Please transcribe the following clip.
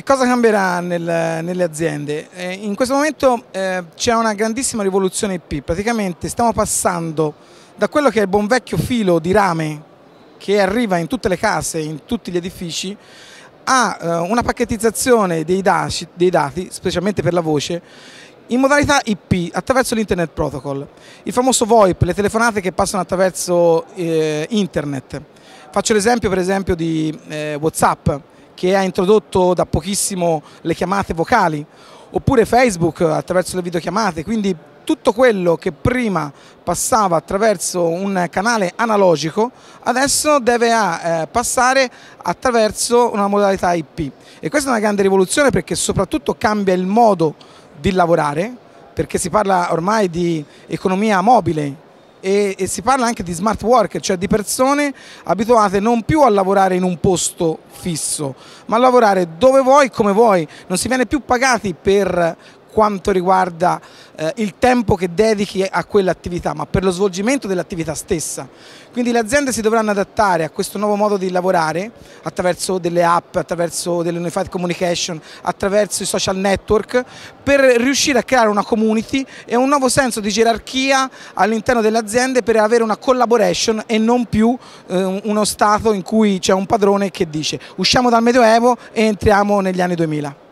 Che cosa cambierà nel, nelle aziende? Eh, in questo momento eh, c'è una grandissima rivoluzione IP, praticamente stiamo passando da quello che è il buon vecchio filo di rame che arriva in tutte le case, in tutti gli edifici, a eh, una pacchettizzazione dei, daci, dei dati, specialmente per la voce, in modalità IP attraverso l'Internet Protocol, il famoso VoIP, le telefonate che passano attraverso eh, Internet. Faccio l'esempio per esempio di eh, Whatsapp, che ha introdotto da pochissimo le chiamate vocali, oppure Facebook attraverso le videochiamate, quindi tutto quello che prima passava attraverso un canale analogico adesso deve eh, passare attraverso una modalità IP e questa è una grande rivoluzione perché soprattutto cambia il modo di lavorare perché si parla ormai di economia mobile e, e, si parla anche di smart worker, cioè di persone abituate non più a lavorare in un posto fisso, ma a lavorare dove vuoi, come vuoi, non si viene più pagati per quanto riguarda eh, il tempo che dedichi a quell'attività, ma per lo svolgimento dell'attività stessa. Quindi le aziende si dovranno adattare a questo nuovo modo di lavorare attraverso delle app, attraverso delle unified communication, attraverso i social network, per riuscire a creare una community e un nuovo senso di gerarchia all'interno delle aziende per avere una collaboration e non più eh, uno stato in cui c'è un padrone che dice usciamo dal Medioevo e entriamo negli anni 2000.